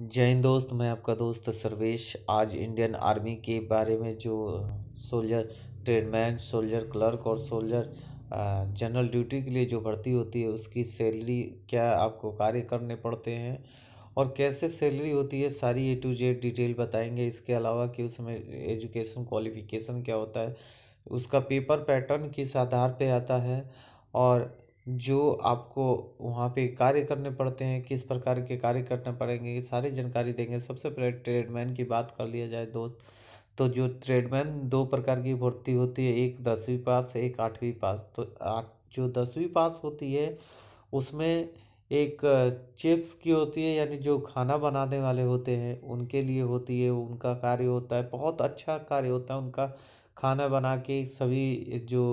जय हिंद दोस्त मैं आपका दोस्त सर्वेश आज इंडियन आर्मी के बारे में जो सोल्जर ट्रेडमैन सोल्जर क्लर्क और सोल्जर जनरल ड्यूटी के लिए जो भर्ती होती है उसकी सैलरी क्या आपको कार्य करने पड़ते हैं और कैसे सैलरी होती है सारी ए टू जेड डिटेल बताएंगे इसके अलावा कि उसमें एजुकेशन क्वालिफिकेशन क्या होता है उसका पेपर पैटर्न किस आधार पर आता है और जो आपको वहाँ पे कार्य करने पड़ते हैं किस प्रकार के कार्य करने पड़ेंगे ये सारी जानकारी देंगे सबसे पहले ट्रेडमैन की बात कर लिया जाए दोस्त तो जो ट्रेडमैन दो प्रकार की भर्ती होती है एक दसवीं पास एक आठवीं पास तो आठ जो दसवीं पास होती है उसमें एक चिप्स की होती है यानी जो खाना बनाने वाले होते हैं उनके लिए होती है उनका कार्य होता है बहुत अच्छा कार्य होता है उनका खाना बना के सभी जो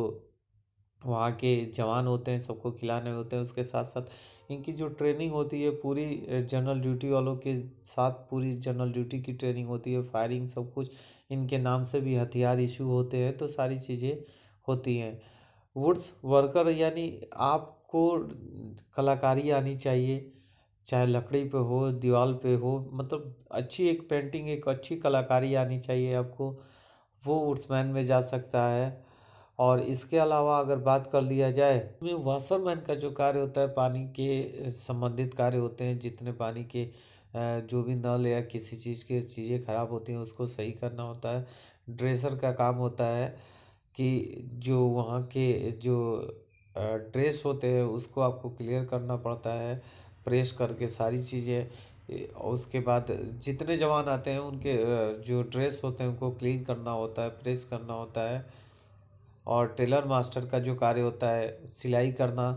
वहाँ के जवान होते हैं सबको खिलाने होते हैं उसके साथ साथ इनकी जो ट्रेनिंग होती है पूरी जनरल ड्यूटी वालों के साथ पूरी जनरल ड्यूटी की ट्रेनिंग होती है फायरिंग सब कुछ इनके नाम से भी हथियार इशू होते हैं तो सारी चीज़ें होती हैं वुड्स वर्कर यानी आपको कलाकारी आनी चाहिए चाहे लकड़ी पे हो दीवार पे हो मतलब अच्छी एक पेंटिंग एक अच्छी कलाकारी आनी चाहिए आपको वो वुड्समैन में जा सकता है और इसके अलावा अगर बात कर लिया जाए तो वाशरमैन का जो कार्य होता है पानी के संबंधित कार्य होते हैं जितने पानी के जो भी नल या किसी चीज़ के चीज़ें खराब होती हैं उसको सही करना होता है ड्रेसर का काम होता है कि जो वहाँ के जो ड्रेस होते हैं उसको आपको क्लियर करना पड़ता है प्रेस करके सारी चीज़ें उसके बाद जितने जवान आते हैं उनके जो ड्रेस होते हैं उनको क्लीन करना होता है प्रेस करना होता है और टेलर मास्टर का जो कार्य होता है सिलाई करना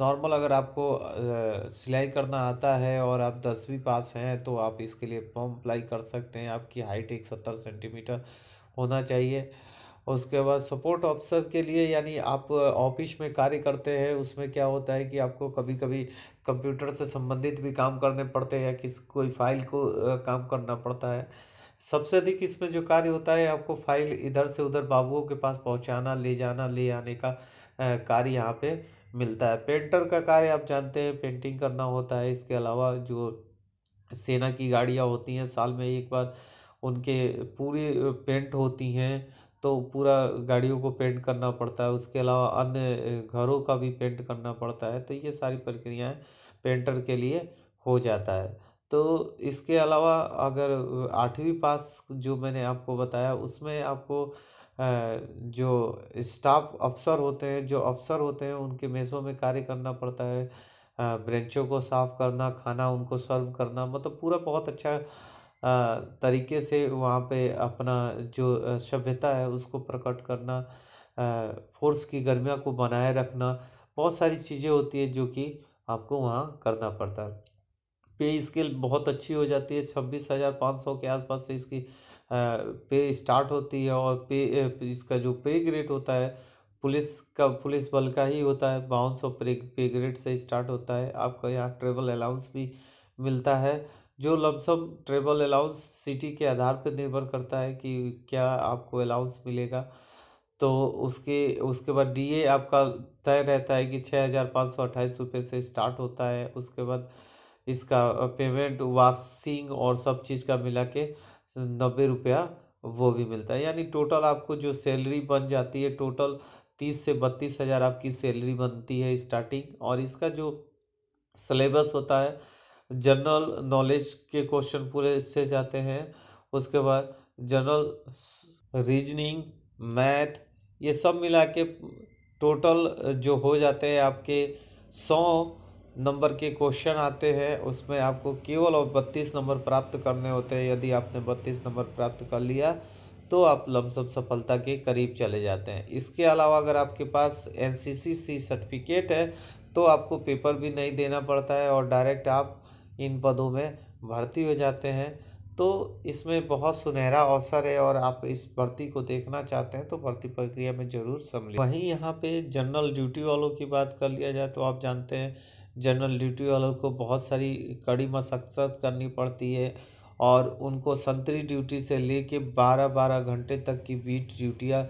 नॉर्मल अगर आपको सिलाई करना आता है और आप दसवीं पास हैं तो आप इसके लिए फॉर्म अप्लाई कर सकते हैं आपकी हाइट एक सत्तर सेंटीमीटर होना चाहिए उसके बाद सपोर्ट ऑफिसर के लिए यानी आप ऑफिस में कार्य करते हैं उसमें क्या होता है कि आपको कभी कभी कंप्यूटर से संबंधित भी काम करने पड़ते हैं या किस कोई फाइल को काम करना पड़ता है सबसे अधिक इसमें जो कार्य होता है आपको फाइल इधर से उधर बाबुओं के पास पहुंचाना ले जाना ले आने का कार्य यहाँ पे मिलता है पेंटर का कार्य आप जानते हैं पेंटिंग करना होता है इसके अलावा जो सेना की गाड़ियाँ होती हैं साल में एक बार उनके पूरे पेंट होती हैं तो पूरा गाड़ियों को पेंट करना पड़ता है उसके अलावा अन्य घरों का भी पेंट करना पड़ता है तो ये सारी प्रक्रियाएं पेंटर के लिए हो जाता है तो इसके अलावा अगर आठवीं पास जो मैंने आपको बताया उसमें आपको जो स्टाफ अफसर होते हैं जो अफसर होते हैं उनके मेज़ों में कार्य करना पड़ता है ब्रेंचों को साफ़ करना खाना उनको सर्व करना मतलब पूरा बहुत अच्छा तरीके से वहाँ पे अपना जो सभ्यता है उसको प्रकट करना फोर्स की गर्मिया को बनाए रखना बहुत सारी चीज़ें होती है जो कि आपको वहाँ करना पड़ता है पे स्केल बहुत अच्छी हो जाती है छब्बीस हज़ार पाँच सौ के आसपास से इसकी पे स्टार्ट होती है और पे इसका जो पे ग्रेड होता है पुलिस का पुलिस बल का ही होता है बावन सौ पे ग्रेड से स्टार्ट होता है आपका यहाँ ट्रेवल अलाउंस भी मिलता है जो लमसम ट्रेवल अलाउंस सिटी के आधार पर निर्भर करता है कि क्या आपको अलाउंस मिलेगा तो उसके उसके बाद डीए आपका तय रहता है कि छः हज़ार पाँच सौ अट्ठाईस रुपये से स्टार्ट होता है उसके बाद इसका पेमेंट वाशिंग और सब चीज़ का मिला के नब्बे रुपया वो भी मिलता है यानी टोटल आपको जो सैलरी बन जाती है टोटल तीस से बत्तीस हज़ार आपकी सैलरी बनती है स्टार्टिंग और इसका जो सलेबस होता है जनरल नॉलेज के क्वेश्चन पूरे से जाते हैं उसके बाद जनरल रीजनिंग मैथ ये सब मिला के टोटल जो हो जाते हैं आपके सौ नंबर के क्वेश्चन आते हैं उसमें आपको केवल और बत्तीस नंबर प्राप्त करने होते हैं यदि आपने बत्तीस नंबर प्राप्त कर लिया तो आप लमसम सफलता के करीब चले जाते हैं इसके अलावा अगर आपके पास एन सी सर्टिफिकेट है तो आपको पेपर भी नहीं देना पड़ता है और डायरेक्ट आप इन पदों में भर्ती हो जाते हैं तो इसमें बहुत सुनहरा अवसर है और आप इस भर्ती को देखना चाहते हैं तो भर्ती प्रक्रिया में ज़रूर सम्मिलित वहीं यहाँ पे जनरल ड्यूटी वालों की बात कर लिया जाए तो आप जानते हैं जनरल ड्यूटी वालों को बहुत सारी कड़ी मशक्क़त करनी पड़ती है और उनको संतरी ड्यूटी से लेके बारह बारह घंटे तक की बीट ड्यूटियाँ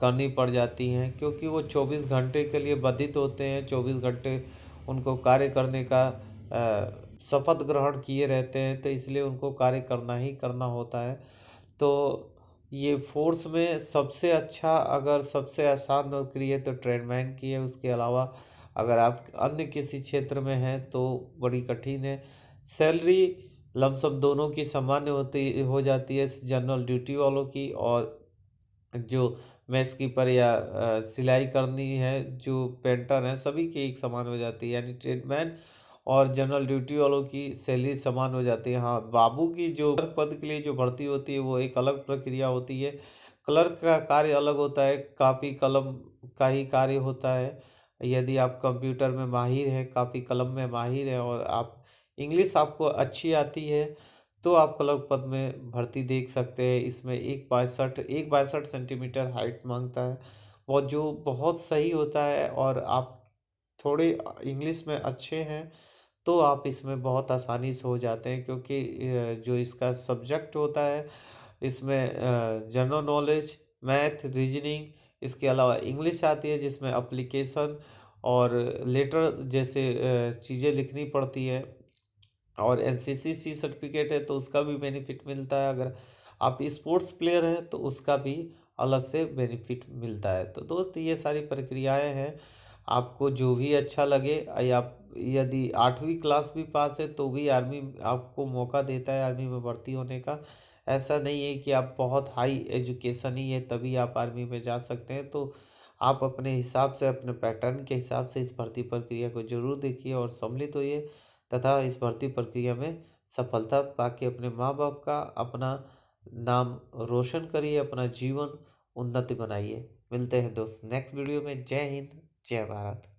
करनी पड़ जाती हैं क्योंकि वो चौबीस घंटे के लिए बाधित होते हैं चौबीस घंटे उनको कार्य करने का शपथ ग्रहण किए रहते हैं तो इसलिए उनको कार्य करना ही करना होता है तो ये फोर्स में सबसे अच्छा अगर सबसे आसान नौकरी है तो ट्रेडमैन की है उसके अलावा अगर आप अन्य किसी क्षेत्र में हैं तो बड़ी कठिन है सैलरी लमसम दोनों की सामान्य होती हो जाती है जनरल ड्यूटी वालों की और जो मेस कीपर या आ, सिलाई करनी है जो पेंटर हैं सभी की एक समान हो जाती है यानी ट्रेडमैन और जनरल ड्यूटी वालों की सैलरी समान हो जाती है हाँ बाबू की जो पद के लिए जो भर्ती होती है वो एक अलग प्रक्रिया होती है क्लर्क का कार्य अलग होता है कापी कलम का ही कार्य होता है यदि आप कंप्यूटर में माहिर हैं काफ़ी कलम में माहिर हैं और आप इंग्लिश आपको अच्छी आती है तो आप कलम पद में भर्ती देख सकते हैं इसमें एक बासठ एक बासठ सेंटीमीटर हाइट मांगता है वो जो बहुत सही होता है और आप थोड़े इंग्लिश में अच्छे हैं तो आप इसमें बहुत आसानी से हो जाते हैं क्योंकि जो इसका सब्जेक्ट होता है इसमें जनरल नॉलेज मैथ रीजनिंग इसके अलावा इंग्लिश आती है जिसमें अप्लीकेशन और लेटर जैसे चीज़ें लिखनी पड़ती है और एन सी सी सी सर्टिफिकेट है तो उसका भी बेनिफिट मिलता है अगर आप स्पोर्ट्स प्लेयर हैं तो उसका भी अलग से बेनिफिट मिलता है तो दोस्त ये सारी प्रक्रियाएं हैं आपको जो भी अच्छा लगे या यदि आठवीं क्लास भी पास है तो भी आर्मी आपको मौका देता है आर्मी में भर्ती होने का ऐसा नहीं है कि आप बहुत हाई एजुकेशन ही है तभी आप आर्मी में जा सकते हैं तो आप अपने हिसाब से अपने पैटर्न के हिसाब से इस भर्ती प्रक्रिया को जरूर देखिए और सम्मिलित होइए तथा इस भर्ती प्रक्रिया में सफलता पाके अपने माँ बाप का अपना नाम रोशन करिए अपना जीवन उन्नति बनाइए मिलते हैं दोस्त नेक्स्ट वीडियो में जय हिंद जय भारत